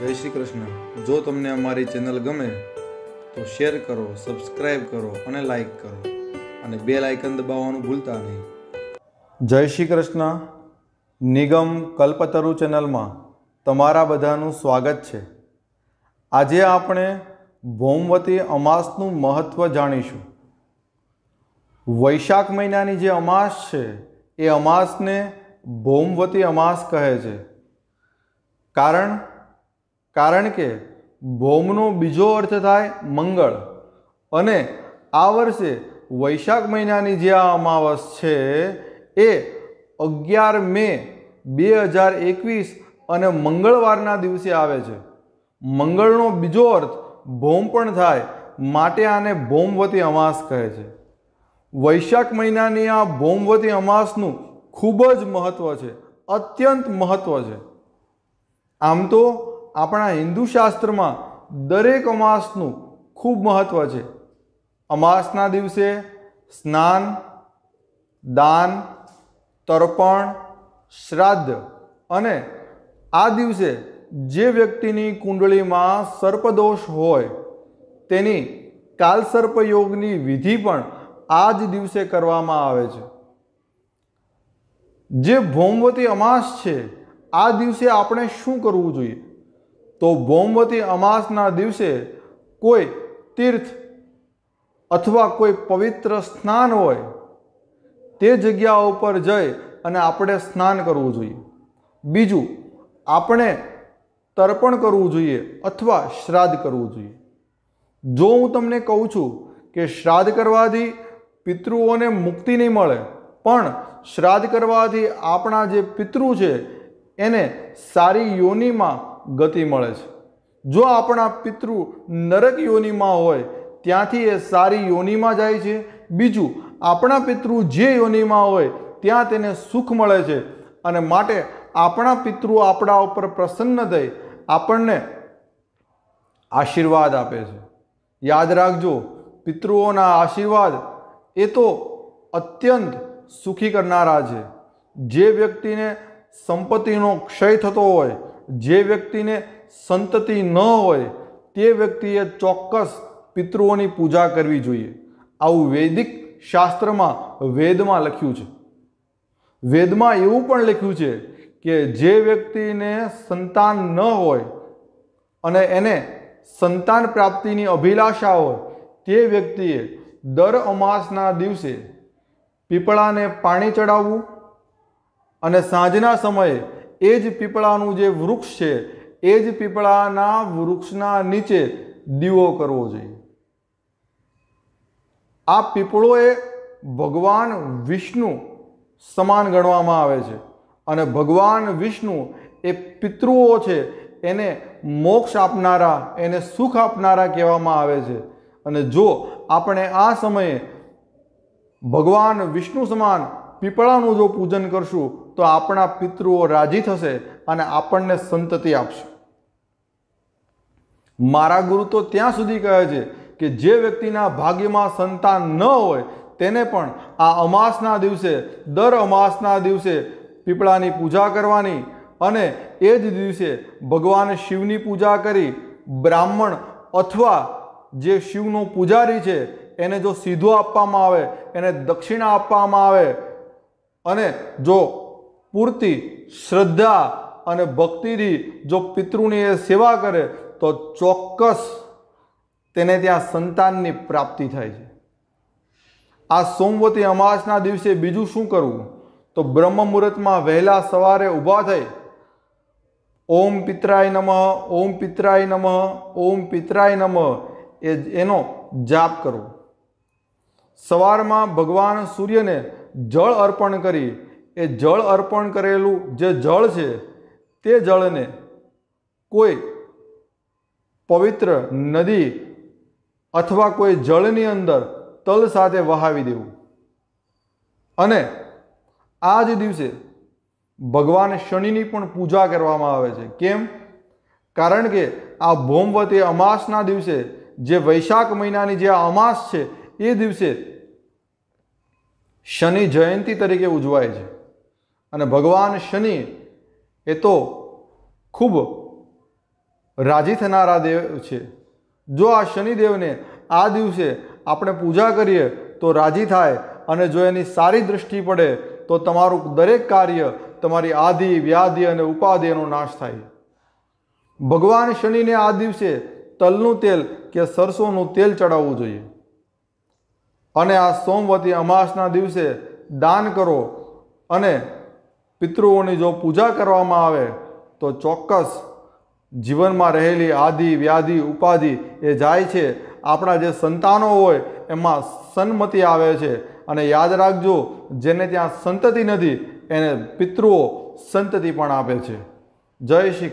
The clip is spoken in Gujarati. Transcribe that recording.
જય શ્રી કૃષ્ણ જો તમને અમારી ચેનલ ગમે તો શેર કરો સબસ્ક્રાઈબ કરો અને લાઈક કરો અને બે લાઇકન દબાવવાનું ભૂલતા નહીં જય શ્રી કૃષ્ણ નિગમ કલ્પતરુ ચેનલમાં તમારા બધાનું સ્વાગત છે આજે આપણે ભૌમવતી અમાસનું મહત્ત્વ જાણીશું વૈશાખ મહિનાની જે અમાસ છે એ અમાસને ભૌમવતી અમાસ કહે છે કારણ કારણ કે ભૌમનો બીજો અર્થ થાય મંગળ અને આ વર્ષે વૈશાખ મહિનાની જે આ અમાવસ છે એ અગિયાર મે બે હજાર એકવીસ અને મંગળવારના દિવસે આવે છે મંગળનો બીજો અર્થ ભૌમ પણ થાય માટે આને ભૌમવતી અમાસ કહે છે વૈશાખ મહિનાની આ ભૌમવતી અમાસનું ખૂબ જ મહત્ત્વ છે અત્યંત મહત્ત્વ છે આમ તો આપણા હિન્દુ શાસ્ત્રમાં દરેક અમાસનું ખૂબ મહત્ત્વ છે અમાસના દિવસે સ્નાન દાન તર્પણ શ્રાદ્ધ અને આ દિવસે જે વ્યક્તિની કુંડળીમાં સર્પદોષ હોય તેની કાલસર્પ યોગની વિધિ પણ આ જ દિવસે કરવામાં આવે છે જે ભૌમવતી અમાસ છે આ દિવસે આપણે શું કરવું જોઈએ તો ભૌમવતી અમાસના દિવસે કોઈ તીર્થ અથવા કોઈ પવિત્ર સ્નાન હોય તે જગ્યા ઉપર જઈ અને આપણે સ્નાન કરવું જોઈએ બીજું આપણે તર્પણ કરવું જોઈએ અથવા શ્રાદ્ધ કરવું જોઈએ જો હું તમને કહું છું કે શ્રાદ્ધ કરવાથી પિતૃઓને મુક્તિ નહીં મળે પણ શ્રાદ્ધ કરવાથી આપણા જે પિતૃ છે એને સારી યોનિમાં ગતિ મળે છે જો આપણા પિતૃ નરક યોનિમાં હોય ત્યાંથી એ સારી યોનિમાં જાય છે બીજું આપણા પિતૃ જે યોનિમાં હોય ત્યાં તેને સુખ મળે છે અને માટે આપણા પિતૃ આપણા ઉપર પ્રસન્ન થઈ આપણને આશીર્વાદ આપે છે યાદ રાખજો પિતૃઓના આશીર્વાદ એ તો અત્યંત સુખી કરનારા છે જે વ્યક્તિને સંપત્તિનો ક્ષય થતો હોય જે વ્યક્તિને સંતતિ ન હોય તે વ્યક્તિએ ચોક્કસ પિતૃઓની પૂજા કરવી જોઈએ આવું વૈદિક શાસ્ત્રમાં વેદમાં લખ્યું છે વેદમાં એવું પણ લખ્યું છે કે જે વ્યક્તિને સંતાન ન હોય અને એને સંતાન પ્રાપ્તિની અભિલાષા હોય તે વ્યક્તિએ દર અમાસના દિવસે પીપળાને પાણી ચડાવવું અને સાંજના સમયે એ જ પીપળાનું જે વૃક્ષ છે એ જ પીપળાના વૃક્ષના નીચે દીવો કરવો જોઈએ આ પીપળોએ ભગવાન વિષ્ણુ સમાન ગણવામાં આવે છે અને ભગવાન વિષ્ણુ એ પિતૃઓ છે એને મોક્ષ આપનારા એને સુખ આપનારા કહેવામાં આવે છે અને જો આપણે આ સમયે ભગવાન વિષ્ણુ સમાન પીપળાનું જો પૂજન કરશું તો આપણા પિતૃઓ રાજી થશે અને આપણને સંતતિ આપશે મારા ગુરુ તો ત્યાં સુધી કહે છે કે જે વ્યક્તિના ભાગ્યમાં સંતાન ન હોય તેને પણ આ અમાસના દિવસે દર અમાસના દિવસે પીપળાની પૂજા કરવાની અને એ જ દિવસે ભગવાન શિવની પૂજા કરી બ્રાહ્મણ અથવા જે શિવનો પૂજારી છે એને જો સીધો આપવામાં આવે એને દક્ષિણા આપવામાં આવે અને જો પૂરતી શ્રદ્ધા અને ભક્તિથી જો પિતૃની એ સેવા કરે તો ચોક્કસ તેને ત્યાં સંતાનની પ્રાપ્તિ થાય છે આ સોમવતી અમાસના દિવસે બીજું શું કરવું તો બ્રહ્મ મુહૂર્તમાં વહેલા સવારે ઊભા થઈ ઓમ પિત્રાય નમઃ ઓમ પિતરાય નમઃ ઓમ પિતરાય નમઃ એ એનો જાપ કરવો સવારમાં ભગવાન સૂર્યને જળ અર્પણ કરી એ જળ અર્પણ કરેલું જે જળ છે તે જળને કોઈ પવિત્ર નદી અથવા કોઈ જળની અંદર તલ સાથે વહાવી દેવું અને આ જ દિવસે ભગવાન શનિની પણ પૂજા કરવામાં આવે છે કેમ કારણ કે આ ભોમવતી અમાસના દિવસે જે વૈશાખ મહિનાની જે અમાસ છે એ દિવસે શનિ જયંતિ તરીકે ઉજવાય છે અને ભગવાન શનિ એ તો ખૂબ રાજી થનારા દેવ છે જો આ શનિદેવને આ દિવસે આપણે પૂજા કરીએ તો રાજી થાય અને જો એની સારી દ્રષ્ટિ પડે તો તમારું દરેક કાર્ય તમારી આધિ વ્યાધિ અને ઉપાધિ એનો નાશ થાય ભગવાન શનિને આ દિવસે તલનું તેલ કે સરસોનું તેલ ચડાવવું જોઈએ અને આ સોમવતી અમાસના દિવસે દાન કરો અને પિતૃઓની જો પૂજા કરવામાં આવે તો ચોક્કસ જીવનમાં રહેલી આદિ વ્યાધિ ઉપાધિ એ જાય છે આપણા જે સંતાનો હોય એમાં સન્મતિ આવે છે અને યાદ રાખજો જેને ત્યાં સંતતિ નથી એને પિતૃઓ સંતતિ પણ આપે છે જય શ્રી